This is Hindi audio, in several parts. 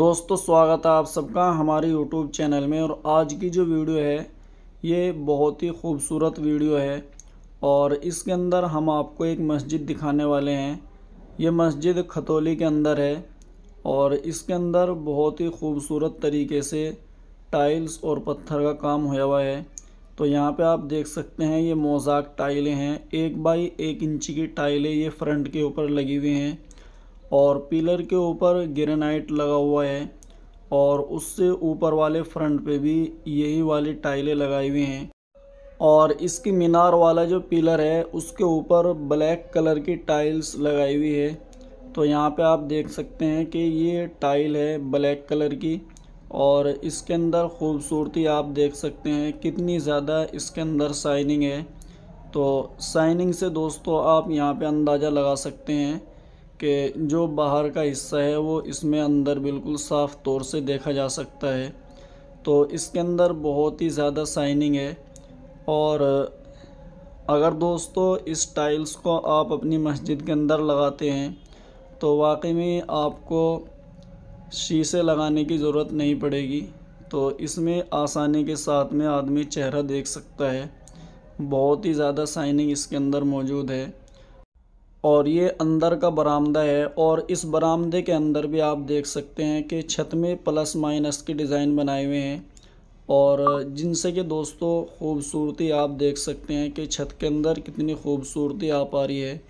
दोस्तों स्वागत है आप सबका हमारे यूट्यूब चैनल में और आज की जो वीडियो है ये बहुत ही खूबसूरत वीडियो है और इसके अंदर हम आपको एक मस्जिद दिखाने वाले हैं ये मस्जिद खतौली के अंदर है और इसके अंदर बहुत ही खूबसूरत तरीके से टाइल्स और पत्थर का काम हुआ हुआ है तो यहाँ पे आप देख सकते हैं ये मोज़ाक टाइलें हैं एक बाई एक इंची की टाइलें ये फ्रंट के ऊपर लगी हुई हैं और पिलर के ऊपर ग्रेनाइट लगा हुआ है और उससे ऊपर वाले फ्रंट पे भी यही वाली टाइलें लगाई हुई हैं और इसकी मीनार वाला जो पिलर है उसके ऊपर ब्लैक कलर की टाइल्स लगाई हुई है तो यहाँ पे आप देख सकते हैं कि ये टाइल है ब्लैक कलर की और इसके अंदर ख़ूबसूरती आप देख सकते हैं कितनी ज़्यादा इसके अंदर शाइनिंग है तो शाइनिंग से दोस्तों आप यहाँ पे अंदाज़ा लगा सकते हैं कि जो बाहर का हिस्सा है वो इसमें अंदर बिल्कुल साफ़ तौर से देखा जा सकता है तो इसके अंदर बहुत ही ज़्यादा साइनिंग है और अगर दोस्तों इस टाइल्स को आप अपनी मस्जिद के अंदर लगाते हैं तो वाकई में आपको शीशे लगाने की ज़रूरत नहीं पड़ेगी तो इसमें आसानी के साथ में आदमी चेहरा देख सकता है बहुत ही ज़्यादा साइनिंग इसके अंदर मौजूद है और ये अंदर का बरामदा है और इस बरामदे के अंदर भी आप देख सकते हैं कि छत में प्लस माइनस के डिज़ाइन बनाए हुए हैं और जिनसे कि दोस्तों खूबसूरती आप देख सकते हैं कि छत के अंदर कितनी खूबसूरती आ पा रही है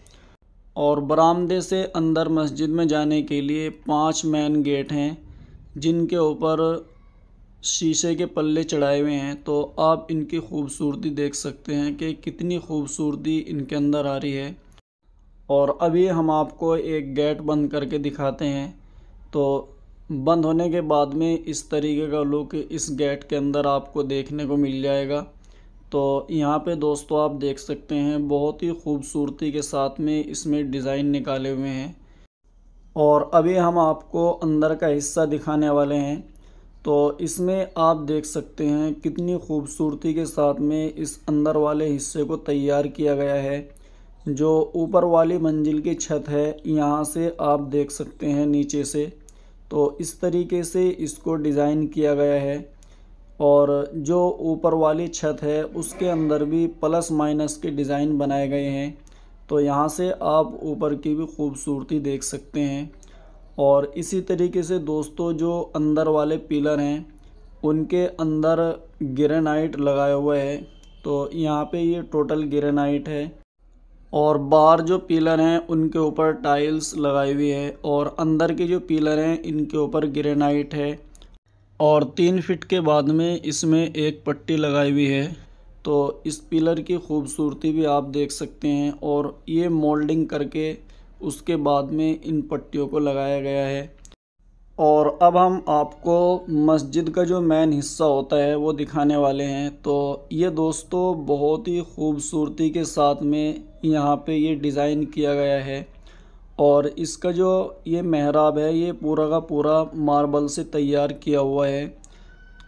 और बरामदे से अंदर मस्जिद में जाने के लिए पांच मेन गेट हैं जिनके ऊपर शीशे के पल्ले चढ़ाए हुए हैं तो आप इनकी खूबसूरती देख सकते हैं कि कितनी खूबसूरती इनके अंदर आ रही है और अभी हम आपको एक गेट बंद करके दिखाते हैं तो बंद होने के बाद में इस तरीके का लुक इस गेट के अंदर आपको देखने को मिल जाएगा तो यहाँ पे दोस्तों आप देख सकते हैं बहुत ही खूबसूरती के साथ में इसमें डिज़ाइन निकाले हुए हैं और अभी हम आपको अंदर का हिस्सा दिखाने वाले हैं तो इसमें आप देख सकते हैं कितनी खूबसूरती के साथ में इस अंदर वाले हिस्से को तैयार किया गया है जो ऊपर वाली मंजिल की छत है यहाँ से आप देख सकते हैं नीचे से तो इस तरीके से इसको डिज़ाइन किया गया है और जो ऊपर वाली छत है उसके अंदर भी प्लस माइनस के डिज़ाइन बनाए गए हैं तो यहाँ से आप ऊपर की भी खूबसूरती देख सकते हैं और इसी तरीके से दोस्तों जो अंदर वाले पिलर हैं उनके अंदर ग्रेनाइट लगाया हुआ है तो यहाँ पे ये टोटल ग्रेनाइट है और बाहर जो पिलर हैं उनके ऊपर टाइल्स लगाई हुई है और अंदर के जो पिलर हैं इनके ऊपर ग्रेनाइट है और तीन फिट के बाद में इसमें एक पट्टी लगाई हुई है तो इस पिलर की खूबसूरती भी आप देख सकते हैं और ये मोल्डिंग करके उसके बाद में इन पट्टियों को लगाया गया है और अब हम आपको मस्जिद का जो मेन हिस्सा होता है वो दिखाने वाले हैं तो ये दोस्तों बहुत ही खूबसूरती के साथ में यहाँ पे ये डिज़ाइन किया गया है और इसका जो ये महराब है ये पूरा का पूरा मार्बल से तैयार किया हुआ है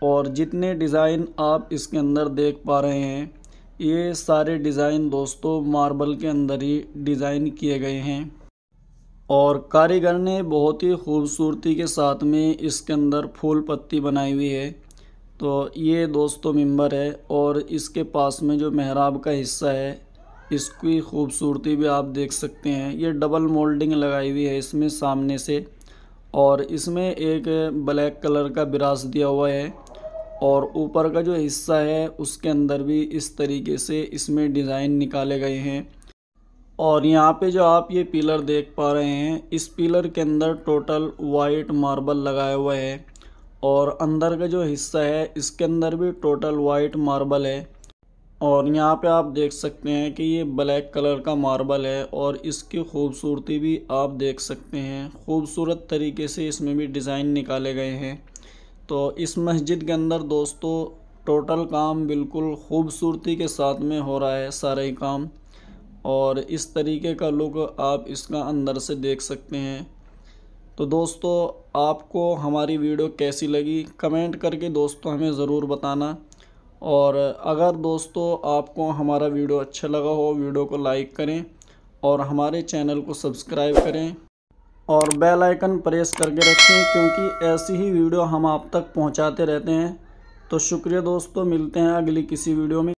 और जितने डिज़ाइन आप इसके अंदर देख पा रहे हैं ये सारे डिज़ाइन दोस्तों मार्बल के अंदर ही डिज़ाइन किए गए हैं और कारीगर ने बहुत ही खूबसूरती के साथ में इसके अंदर फूल पत्ती बनाई हुई है तो ये दोस्तों मंबर है और इसके पास में जो महराब का हिस्सा है इसकी खूबसूरती भी आप देख सकते हैं ये डबल मोल्डिंग लगाई हुई है इसमें सामने से और इसमें एक ब्लैक कलर का ब्रास दिया हुआ है और ऊपर का जो हिस्सा है उसके अंदर भी इस तरीके से इसमें डिज़ाइन निकाले गए हैं और यहाँ पे जो आप ये पिलर देख पा रहे हैं इस पिलर के अंदर टोटल वाइट मार्बल लगाया हुआ है और अंदर का जो हिस्सा है इसके अंदर भी टोटल वाइट मार्बल है और यहाँ पे आप देख सकते हैं कि ये ब्लैक कलर का मार्बल है और इसकी खूबसूरती भी आप देख सकते हैं खूबसूरत तरीके से इसमें भी डिज़ाइन निकाले गए हैं तो इस मस्जिद के अंदर दोस्तों टोटल काम बिल्कुल खूबसूरती के साथ में हो रहा है सारे काम और इस तरीके का लुक आप इसका अंदर से देख सकते हैं तो दोस्तों आपको हमारी वीडियो कैसी लगी कमेंट करके दोस्तों हमें ज़रूर बताना और अगर दोस्तों आपको हमारा वीडियो अच्छा लगा हो वीडियो को लाइक करें और हमारे चैनल को सब्सक्राइब करें और बेल आइकन प्रेस करके रखें क्योंकि ऐसी ही वीडियो हम आप तक पहुंचाते रहते हैं तो शुक्रिया दोस्तों मिलते हैं अगली किसी वीडियो में